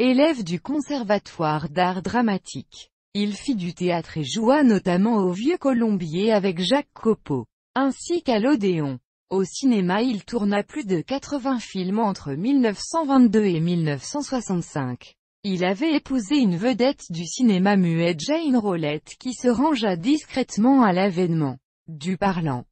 Élève du Conservatoire d'art dramatique. Il fit du théâtre et joua notamment au Vieux Colombier avec Jacques Copeau, ainsi qu'à l'Odéon. Au cinéma il tourna plus de 80 films entre 1922 et 1965. Il avait épousé une vedette du cinéma muet Jane rollette qui se rangea discrètement à l'avènement du parlant.